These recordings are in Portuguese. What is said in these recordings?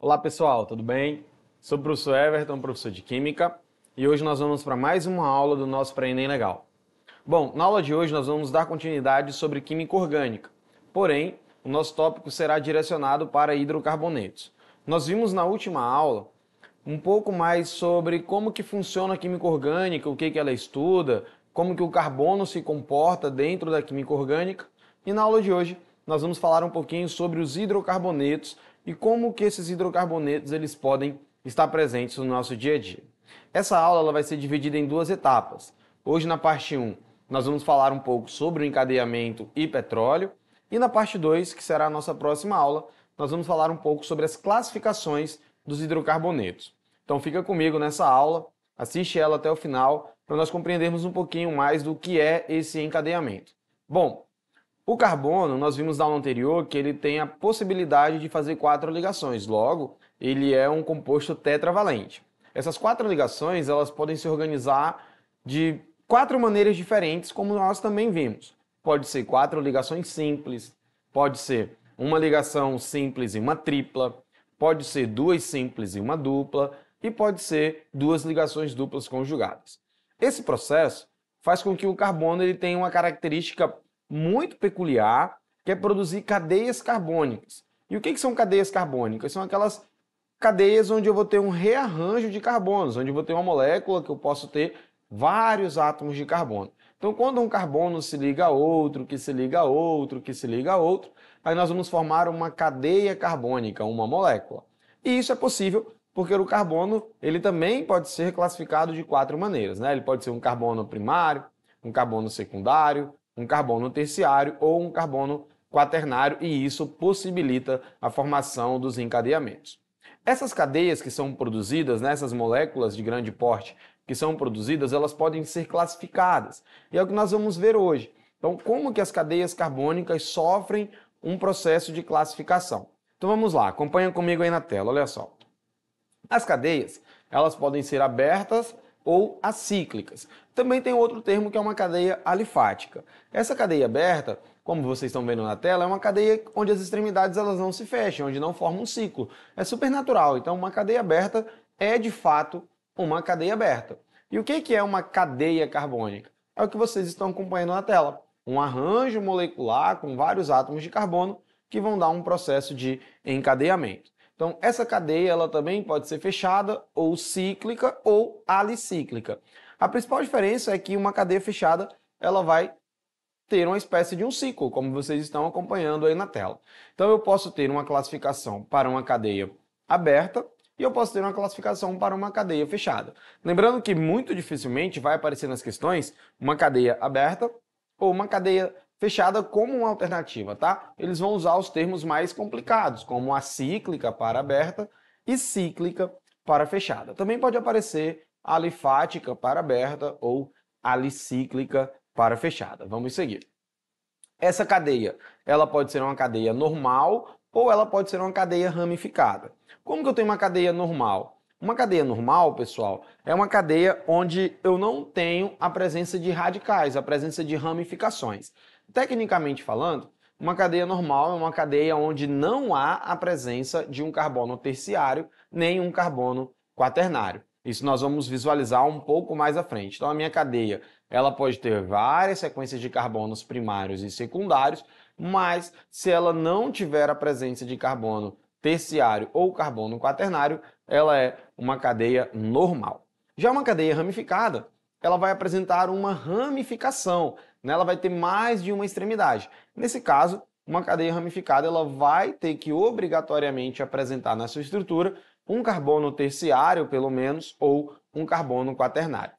Olá pessoal, tudo bem? Sou o professor Everton, professor de Química, e hoje nós vamos para mais uma aula do nosso Preenem Legal. Bom, na aula de hoje nós vamos dar continuidade sobre química orgânica, porém o nosso tópico será direcionado para hidrocarbonetos. Nós vimos na última aula um pouco mais sobre como que funciona a química orgânica, o que, que ela estuda, como que o carbono se comporta dentro da química orgânica. E na aula de hoje nós vamos falar um pouquinho sobre os hidrocarbonetos e como que esses hidrocarbonetos eles podem estar presentes no nosso dia a dia. Essa aula ela vai ser dividida em duas etapas. Hoje na parte 1 nós vamos falar um pouco sobre o encadeamento e petróleo e na parte 2, que será a nossa próxima aula, nós vamos falar um pouco sobre as classificações dos hidrocarbonetos. Então fica comigo nessa aula, assiste ela até o final, para nós compreendermos um pouquinho mais do que é esse encadeamento. Bom, o carbono, nós vimos na aula anterior que ele tem a possibilidade de fazer quatro ligações, logo, ele é um composto tetravalente. Essas quatro ligações, elas podem se organizar de quatro maneiras diferentes, como nós também vimos pode ser quatro ligações simples, pode ser uma ligação simples e uma tripla, pode ser duas simples e uma dupla, e pode ser duas ligações duplas conjugadas. Esse processo faz com que o carbono ele tenha uma característica muito peculiar, que é produzir cadeias carbônicas. E o que, que são cadeias carbônicas? São aquelas cadeias onde eu vou ter um rearranjo de carbonos, onde eu vou ter uma molécula que eu posso ter vários átomos de carbono. Então, quando um carbono se liga a outro, que se liga a outro, que se liga a outro, aí nós vamos formar uma cadeia carbônica, uma molécula. E isso é possível porque o carbono ele também pode ser classificado de quatro maneiras. Né? Ele pode ser um carbono primário, um carbono secundário, um carbono terciário ou um carbono quaternário, e isso possibilita a formação dos encadeamentos. Essas cadeias que são produzidas nessas né, moléculas de grande porte que são produzidas, elas podem ser classificadas. E é o que nós vamos ver hoje. Então, como que as cadeias carbônicas sofrem um processo de classificação? Então vamos lá, acompanha comigo aí na tela, olha só. As cadeias, elas podem ser abertas ou acíclicas. Também tem outro termo que é uma cadeia alifática. Essa cadeia aberta, como vocês estão vendo na tela, é uma cadeia onde as extremidades elas não se fecham, onde não forma um ciclo. É super natural. Então, uma cadeia aberta é de fato uma cadeia aberta. E o que é uma cadeia carbônica? É o que vocês estão acompanhando na tela. Um arranjo molecular com vários átomos de carbono que vão dar um processo de encadeamento. Então, essa cadeia ela também pode ser fechada ou cíclica ou alicíclica. A principal diferença é que uma cadeia fechada ela vai ter uma espécie de um ciclo, como vocês estão acompanhando aí na tela. Então, eu posso ter uma classificação para uma cadeia aberta, e eu posso ter uma classificação para uma cadeia fechada. Lembrando que muito dificilmente vai aparecer nas questões uma cadeia aberta ou uma cadeia fechada como uma alternativa, tá? Eles vão usar os termos mais complicados, como a cíclica para aberta e cíclica para fechada. Também pode aparecer alifática para aberta ou alicíclica para fechada. Vamos seguir. Essa cadeia, ela pode ser uma cadeia normal ou ela pode ser uma cadeia ramificada. Como que eu tenho uma cadeia normal? Uma cadeia normal, pessoal, é uma cadeia onde eu não tenho a presença de radicais, a presença de ramificações. Tecnicamente falando, uma cadeia normal é uma cadeia onde não há a presença de um carbono terciário nem um carbono quaternário. Isso nós vamos visualizar um pouco mais à frente. Então a minha cadeia, ela pode ter várias sequências de carbonos primários e secundários, mas se ela não tiver a presença de carbono terciário ou carbono quaternário, ela é uma cadeia normal. Já uma cadeia ramificada, ela vai apresentar uma ramificação, né? ela vai ter mais de uma extremidade. Nesse caso, uma cadeia ramificada ela vai ter que obrigatoriamente apresentar na sua estrutura um carbono terciário, pelo menos, ou um carbono quaternário.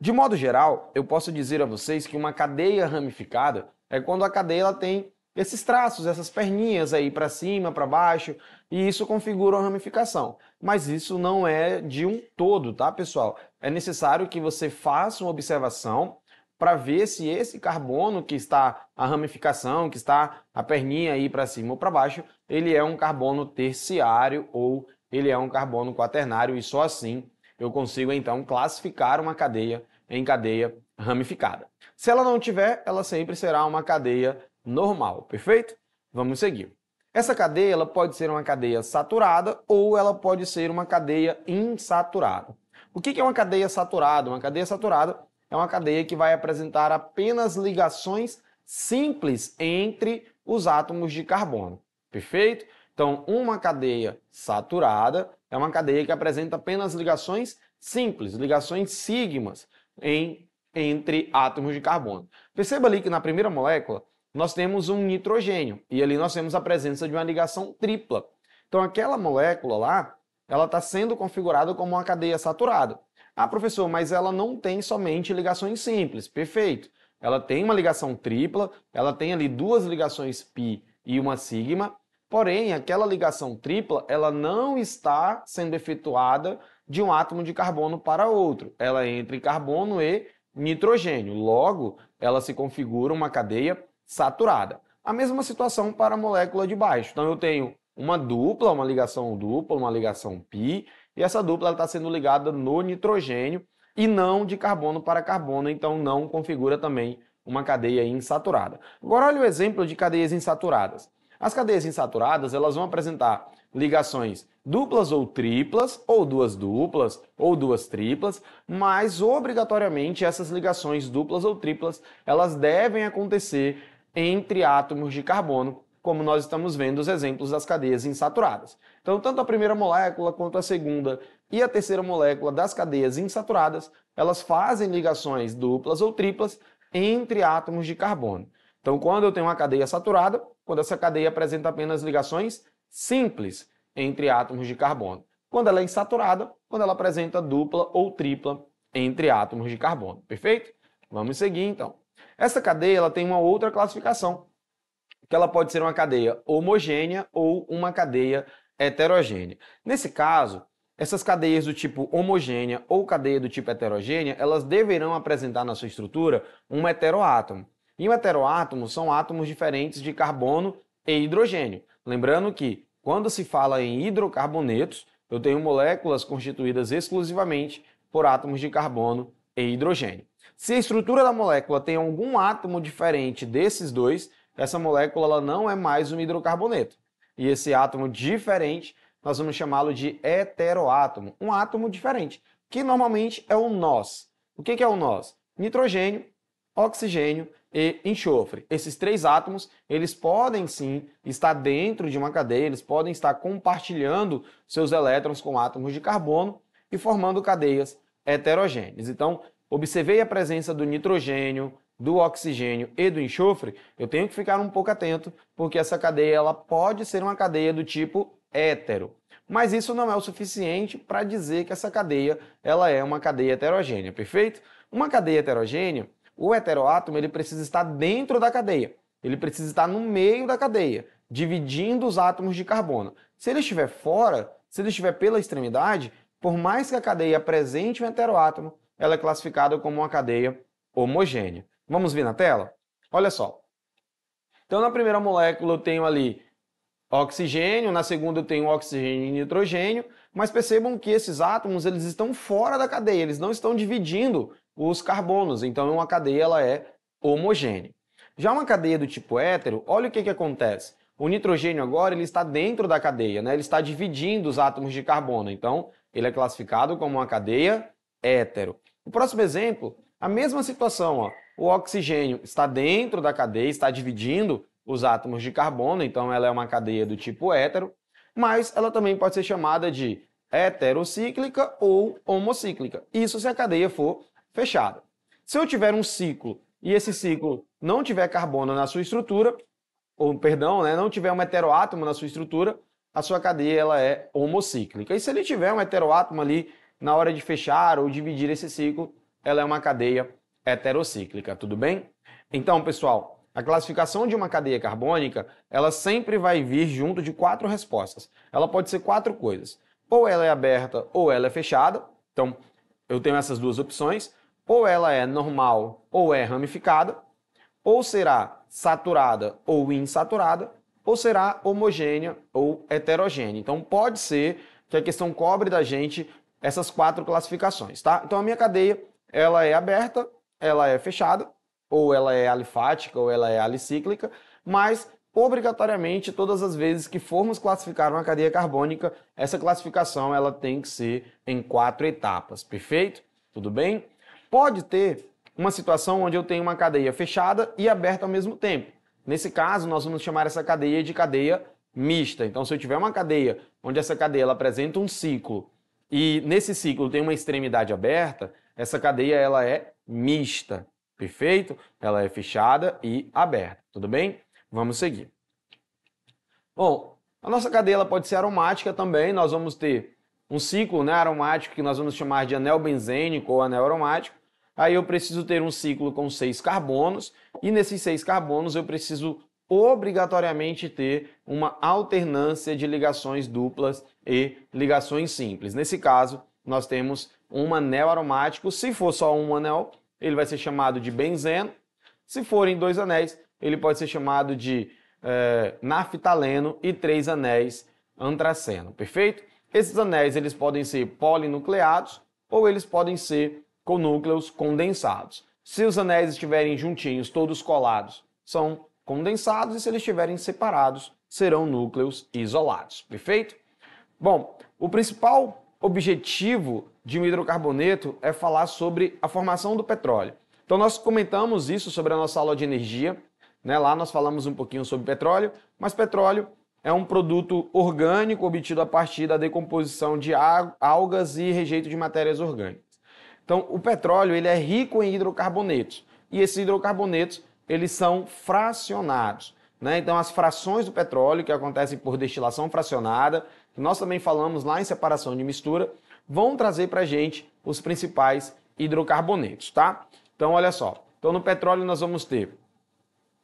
De modo geral, eu posso dizer a vocês que uma cadeia ramificada é quando a cadeia ela tem esses traços, essas perninhas aí para cima, para baixo, e isso configura uma ramificação. Mas isso não é de um todo, tá, pessoal? É necessário que você faça uma observação para ver se esse carbono que está a ramificação, que está a perninha aí para cima ou para baixo, ele é um carbono terciário ou ele é um carbono quaternário e só assim eu consigo então classificar uma cadeia em cadeia ramificada. Se ela não tiver, ela sempre será uma cadeia normal, perfeito? Vamos seguir. Essa cadeia ela pode ser uma cadeia saturada ou ela pode ser uma cadeia insaturada. O que é uma cadeia saturada? Uma cadeia saturada é uma cadeia que vai apresentar apenas ligações simples entre os átomos de carbono, perfeito? Então, uma cadeia saturada é uma cadeia que apresenta apenas ligações simples, ligações sigmas em, entre átomos de carbono. Perceba ali que na primeira molécula nós temos um nitrogênio e ali nós temos a presença de uma ligação tripla. Então aquela molécula lá, ela está sendo configurada como uma cadeia saturada. Ah, professor, mas ela não tem somente ligações simples. Perfeito. Ela tem uma ligação tripla, ela tem ali duas ligações pi e uma sigma, porém aquela ligação tripla, ela não está sendo efetuada de um átomo de carbono para outro. Ela é entre carbono e nitrogênio. Logo, ela se configura uma cadeia saturada. A mesma situação para a molécula de baixo. Então eu tenho uma dupla, uma ligação dupla, uma ligação pi, e essa dupla está sendo ligada no nitrogênio e não de carbono para carbono, então não configura também uma cadeia insaturada. Agora olha o exemplo de cadeias insaturadas. As cadeias insaturadas, elas vão apresentar ligações duplas ou triplas, ou duas duplas, ou duas triplas, mas obrigatoriamente essas ligações duplas ou triplas, elas devem acontecer entre átomos de carbono, como nós estamos vendo os exemplos das cadeias insaturadas. Então, tanto a primeira molécula quanto a segunda e a terceira molécula das cadeias insaturadas, elas fazem ligações duplas ou triplas entre átomos de carbono. Então, quando eu tenho uma cadeia saturada, quando essa cadeia apresenta apenas ligações simples entre átomos de carbono. Quando ela é insaturada, quando ela apresenta dupla ou tripla entre átomos de carbono. Perfeito? Vamos seguir então. Essa cadeia ela tem uma outra classificação, que ela pode ser uma cadeia homogênea ou uma cadeia heterogênea. Nesse caso, essas cadeias do tipo homogênea ou cadeia do tipo heterogênea, elas deverão apresentar na sua estrutura um heteroátomo. E um heteroátomo são átomos diferentes de carbono e hidrogênio. Lembrando que, quando se fala em hidrocarbonetos, eu tenho moléculas constituídas exclusivamente por átomos de carbono e hidrogênio. Se a estrutura da molécula tem algum átomo diferente desses dois, essa molécula ela não é mais um hidrocarboneto. E esse átomo diferente, nós vamos chamá-lo de heteroátomo, um átomo diferente, que normalmente é o nós. O que é o nós? Nitrogênio, oxigênio e enxofre. Esses três átomos, eles podem sim estar dentro de uma cadeia, eles podem estar compartilhando seus elétrons com átomos de carbono e formando cadeias heterogêneas. Então, observei a presença do nitrogênio, do oxigênio e do enxofre, eu tenho que ficar um pouco atento, porque essa cadeia ela pode ser uma cadeia do tipo hétero. Mas isso não é o suficiente para dizer que essa cadeia ela é uma cadeia heterogênea, perfeito? Uma cadeia heterogênea, o heteroátomo ele precisa estar dentro da cadeia. Ele precisa estar no meio da cadeia, dividindo os átomos de carbono. Se ele estiver fora, se ele estiver pela extremidade, por mais que a cadeia apresente um heteroátomo, ela é classificada como uma cadeia homogênea. Vamos ver na tela? Olha só. Então, na primeira molécula eu tenho ali oxigênio, na segunda eu tenho oxigênio e nitrogênio, mas percebam que esses átomos eles estão fora da cadeia, eles não estão dividindo os carbonos, então uma cadeia ela é homogênea. Já uma cadeia do tipo hétero, olha o que, que acontece. O nitrogênio agora ele está dentro da cadeia, né? ele está dividindo os átomos de carbono, então ele é classificado como uma cadeia hétero. O próximo exemplo, a mesma situação. Ó. O oxigênio está dentro da cadeia, está dividindo os átomos de carbono, então ela é uma cadeia do tipo hétero, mas ela também pode ser chamada de heterocíclica ou homocíclica. Isso se a cadeia for fechada. Se eu tiver um ciclo e esse ciclo não tiver carbono na sua estrutura, ou perdão, né, não tiver um heteroátomo na sua estrutura, a sua cadeia ela é homocíclica. E se ele tiver um heteroátomo ali na hora de fechar ou dividir esse ciclo, ela é uma cadeia heterocíclica, tudo bem? Então, pessoal, a classificação de uma cadeia carbônica, ela sempre vai vir junto de quatro respostas. Ela pode ser quatro coisas. Ou ela é aberta ou ela é fechada. Então, eu tenho essas duas opções. Ou ela é normal ou é ramificada. Ou será saturada ou insaturada. Ou será homogênea ou heterogênea. Então, pode ser que a questão cobre da gente essas quatro classificações, tá? Então a minha cadeia, ela é aberta, ela é fechada, ou ela é alifática, ou ela é alicíclica, mas obrigatoriamente todas as vezes que formos classificar uma cadeia carbônica, essa classificação ela tem que ser em quatro etapas, perfeito? Tudo bem? Pode ter uma situação onde eu tenho uma cadeia fechada e aberta ao mesmo tempo. Nesse caso, nós vamos chamar essa cadeia de cadeia mista. Então, se eu tiver uma cadeia onde essa cadeia ela apresenta um ciclo e nesse ciclo tem uma extremidade aberta, essa cadeia ela é mista, perfeito? Ela é fechada e aberta, tudo bem? Vamos seguir. Bom, a nossa cadeia ela pode ser aromática também, nós vamos ter um ciclo né, aromático que nós vamos chamar de anel benzênico ou anel aromático, aí eu preciso ter um ciclo com seis carbonos, e nesses seis carbonos eu preciso obrigatoriamente ter uma alternância de ligações duplas e ligações simples. Nesse caso, nós temos um anel aromático. Se for só um anel, ele vai ser chamado de benzeno. Se forem dois anéis, ele pode ser chamado de é, naftaleno e três anéis antraceno, perfeito? Esses anéis eles podem ser polinucleados ou eles podem ser conúcleos condensados. Se os anéis estiverem juntinhos, todos colados, são condensados e se eles estiverem separados, serão núcleos isolados. Perfeito? Bom, o principal objetivo de um hidrocarboneto é falar sobre a formação do petróleo. Então nós comentamos isso sobre a nossa aula de energia, né? Lá nós falamos um pouquinho sobre petróleo, mas petróleo é um produto orgânico obtido a partir da decomposição de algas e rejeito de matérias orgânicas. Então, o petróleo ele é rico em hidrocarbonetos e esses hidrocarbonetos eles são fracionados. Né? Então, as frações do petróleo que acontecem por destilação fracionada, que nós também falamos lá em separação de mistura, vão trazer para a gente os principais hidrocarbonetos, tá? Então, olha só. Então, no petróleo nós vamos ter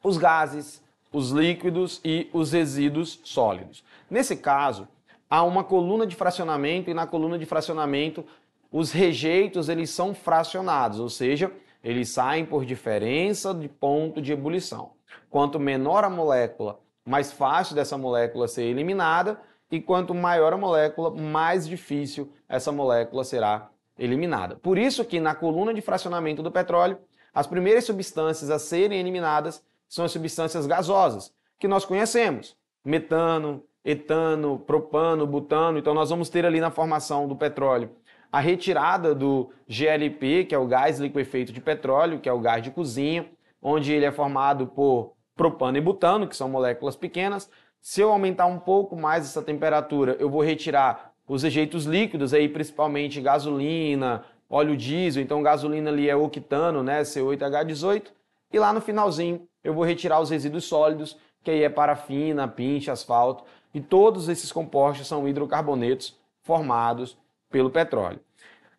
os gases, os líquidos e os resíduos sólidos. Nesse caso, há uma coluna de fracionamento e na coluna de fracionamento os rejeitos eles são fracionados, ou seja, eles saem por diferença de ponto de ebulição. Quanto menor a molécula, mais fácil dessa molécula ser eliminada, e quanto maior a molécula, mais difícil essa molécula será eliminada. Por isso que na coluna de fracionamento do petróleo, as primeiras substâncias a serem eliminadas são as substâncias gasosas, que nós conhecemos: metano, etano, propano, butano. Então nós vamos ter ali na formação do petróleo a retirada do GLP, que é o gás liquefeito de petróleo, que é o gás de cozinha, onde ele é formado por propano e butano, que são moléculas pequenas. Se eu aumentar um pouco mais essa temperatura, eu vou retirar os ejeitos líquidos, aí principalmente gasolina, óleo diesel, então gasolina ali é octano, né, C8H18, e lá no finalzinho eu vou retirar os resíduos sólidos, que aí é parafina, pinche, asfalto, e todos esses compostos são hidrocarbonetos formados pelo petróleo.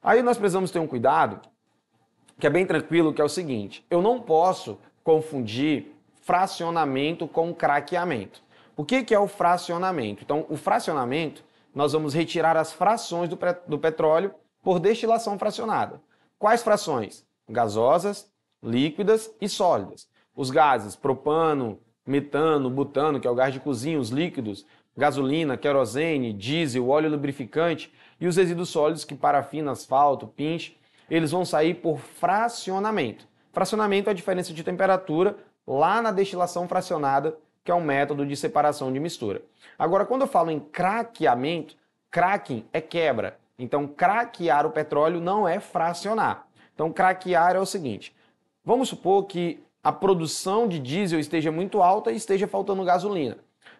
Aí nós precisamos ter um cuidado que é bem tranquilo, que é o seguinte: eu não posso confundir fracionamento com craqueamento. O que, que é o fracionamento? Então, o fracionamento, nós vamos retirar as frações do, do petróleo por destilação fracionada. Quais frações? Gasosas, líquidas e sólidas. Os gases propano, metano, butano, que é o gás de cozinha, os líquidos, gasolina, querosene, diesel, óleo lubrificante e os resíduos sólidos que parafina, asfalto, pinche, eles vão sair por fracionamento. Fracionamento é a diferença de temperatura lá na destilação fracionada, que é um método de separação de mistura. Agora, quando eu falo em craqueamento, cracking é quebra. Então, craquear o petróleo não é fracionar. Então, craquear é o seguinte: vamos supor que a produção de diesel esteja muito alta e esteja faltando gasolina.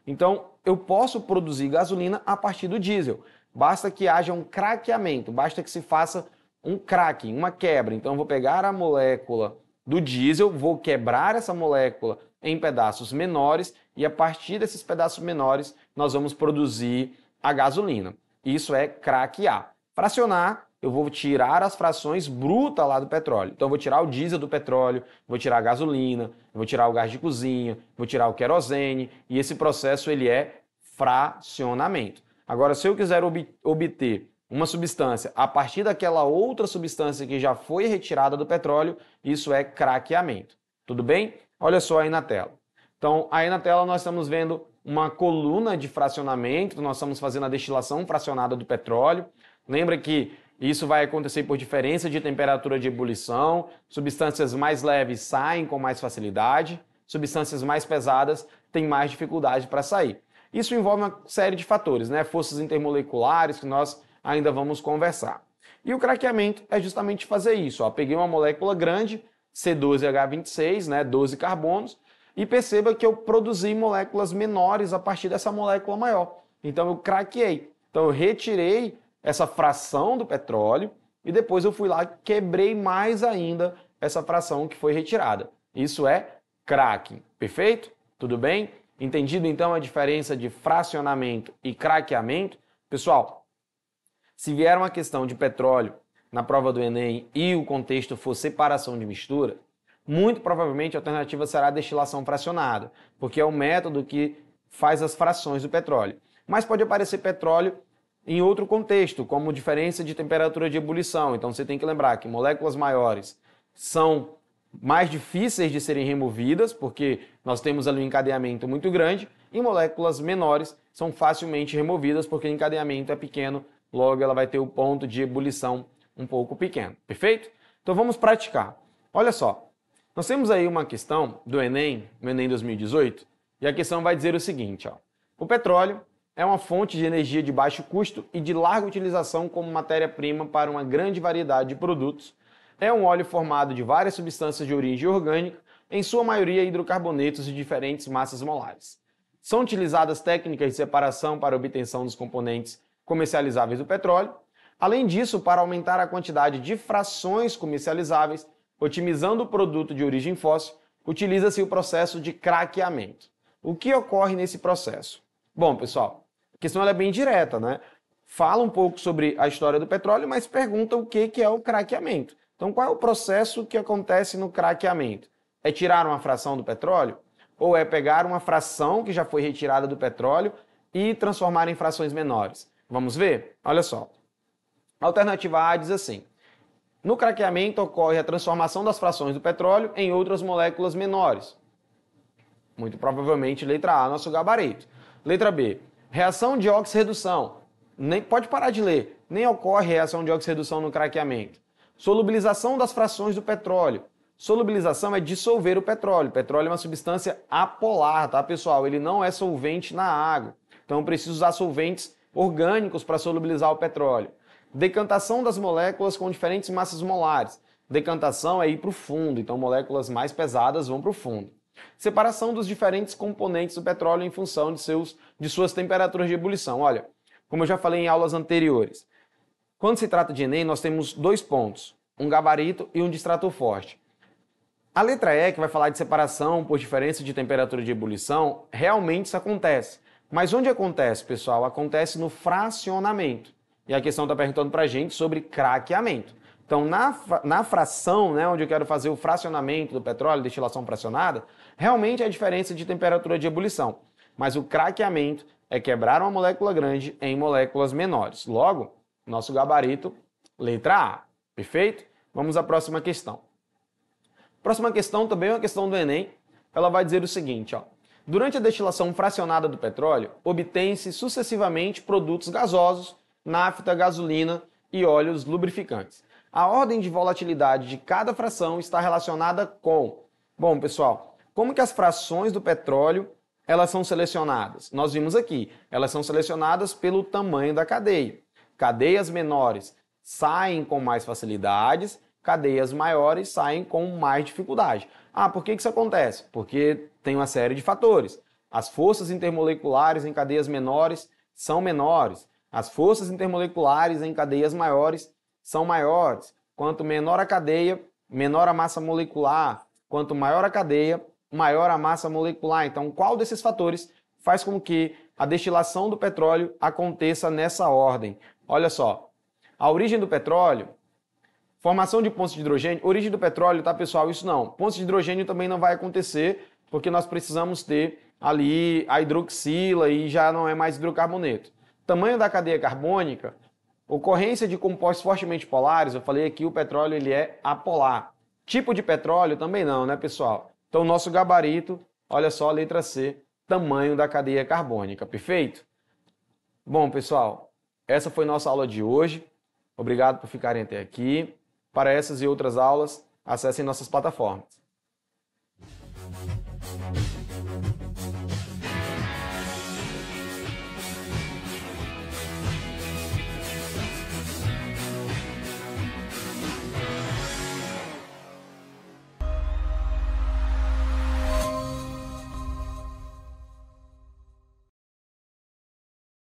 Então, eu posso produzir gasolina a partir do diesel. Basta que haja um craqueamento, basta que se faça um craque, uma quebra. Então eu vou pegar a molécula do diesel, vou quebrar essa molécula em pedaços menores e a partir desses pedaços menores nós vamos produzir a gasolina. Isso é craquear. Fracionar eu vou tirar as frações brutas lá do petróleo. Então, eu vou tirar o diesel do petróleo, vou tirar a gasolina, vou tirar o gás de cozinha, vou tirar o querosene, e esse processo ele é fracionamento. Agora, se eu quiser obter uma substância a partir daquela outra substância que já foi retirada do petróleo, isso é craqueamento. Tudo bem? Olha só aí na tela. Então, aí na tela nós estamos vendo uma coluna de fracionamento, nós estamos fazendo a destilação fracionada do petróleo. Lembra que isso vai acontecer por diferença de temperatura de ebulição, substâncias mais leves saem com mais facilidade, substâncias mais pesadas têm mais dificuldade para sair. Isso envolve uma série de fatores, né? Forças intermoleculares que nós ainda vamos conversar. E o craqueamento é justamente fazer isso. Ó. Peguei uma molécula grande, C12H26, né, 12 carbonos, e perceba que eu produzi moléculas menores a partir dessa molécula maior. Então eu craqueei. Então eu retirei essa fração do petróleo e depois eu fui lá quebrei mais ainda essa fração que foi retirada. Isso é cracking, perfeito? Tudo bem? Entendido então a diferença de fracionamento e craqueamento? Pessoal, se vier uma questão de petróleo na prova do Enem e o contexto for separação de mistura, muito provavelmente a alternativa será a destilação fracionada, porque é o método que faz as frações do petróleo. Mas pode aparecer petróleo em outro contexto, como diferença de temperatura de ebulição. Então você tem que lembrar que moléculas maiores são mais difíceis de serem removidas, porque nós temos ali um encadeamento muito grande, e moléculas menores são facilmente removidas, porque o encadeamento é pequeno, logo ela vai ter o ponto de ebulição um pouco pequeno, perfeito? Então vamos praticar. Olha só, nós temos aí uma questão do Enem, no Enem 2018, e a questão vai dizer o seguinte, ó, o petróleo é uma fonte de energia de baixo custo e de larga utilização como matéria-prima para uma grande variedade de produtos. É um óleo formado de várias substâncias de origem orgânica, em sua maioria hidrocarbonetos de diferentes massas molares. São utilizadas técnicas de separação para obtenção dos componentes comercializáveis do petróleo, além disso, para aumentar a quantidade de frações comercializáveis, otimizando o produto de origem fóssil, utiliza-se o processo de craqueamento. O que ocorre nesse processo? Bom, pessoal, questão ela é bem direta, né? Fala um pouco sobre a história do petróleo, mas pergunta o que, que é o craqueamento. Então, qual é o processo que acontece no craqueamento? É tirar uma fração do petróleo? Ou é pegar uma fração que já foi retirada do petróleo e transformar em frações menores? Vamos ver? Olha só. A alternativa A diz assim: no craqueamento ocorre a transformação das frações do petróleo em outras moléculas menores. Muito provavelmente letra A, nosso gabarito. Letra B. Reação de oxirredução. Nem, pode parar de ler. Nem ocorre reação de oxirredução no craqueamento. Solubilização das frações do petróleo. Solubilização é dissolver o petróleo. O petróleo é uma substância apolar, tá, pessoal? Ele não é solvente na água. Então, preciso usar solventes orgânicos para solubilizar o petróleo. Decantação das moléculas com diferentes massas molares. Decantação é ir para o fundo, então moléculas mais pesadas vão para o fundo. Separação dos diferentes componentes do petróleo em função de, seus, de suas temperaturas de ebulição. Olha, como eu já falei em aulas anteriores, quando se trata de Enem, nós temos dois pontos, um gabarito e um distrato forte. A letra E, que vai falar de separação por diferença de temperatura de ebulição, realmente isso acontece. Mas onde acontece, pessoal? Acontece no fracionamento. E a questão está perguntando para a gente sobre craqueamento. Então, na, na fração, né, onde eu quero fazer o fracionamento do petróleo, destilação fracionada, realmente é a diferença de temperatura de ebulição. Mas o craqueamento é quebrar uma molécula grande em moléculas menores. Logo, nosso gabarito, letra A. Perfeito? Vamos à próxima questão. Próxima questão também é uma questão do Enem. Ela vai dizer o seguinte, ó. Durante a destilação fracionada do petróleo, obtém-se sucessivamente produtos gasosos, nafta, gasolina e óleos lubrificantes. A ordem de volatilidade de cada fração está relacionada com. Bom, pessoal, como que as frações do petróleo elas são selecionadas? Nós vimos aqui, elas são selecionadas pelo tamanho da cadeia. Cadeias menores saem com mais facilidades, cadeias maiores saem com mais dificuldade. Ah, por que isso acontece? Porque tem uma série de fatores. As forças intermoleculares em cadeias menores são menores. As forças intermoleculares em cadeias maiores são maiores. Quanto menor a cadeia, menor a massa molecular. Quanto maior a cadeia, maior a massa molecular. Então, qual desses fatores faz com que a destilação do petróleo aconteça nessa ordem? Olha só, a origem do petróleo, formação de pontos de hidrogênio, origem do petróleo, tá pessoal? Isso não. Pontos de hidrogênio também não vai acontecer, porque nós precisamos ter ali a hidroxila e já não é mais hidrocarboneto. Tamanho da cadeia carbônica, Ocorrência de compostos fortemente polares, eu falei aqui, o petróleo ele é apolar. Tipo de petróleo também não, né, pessoal? Então, nosso gabarito, olha só a letra C, tamanho da cadeia carbônica, perfeito? Bom, pessoal, essa foi nossa aula de hoje. Obrigado por ficarem até aqui. Para essas e outras aulas, acessem nossas plataformas.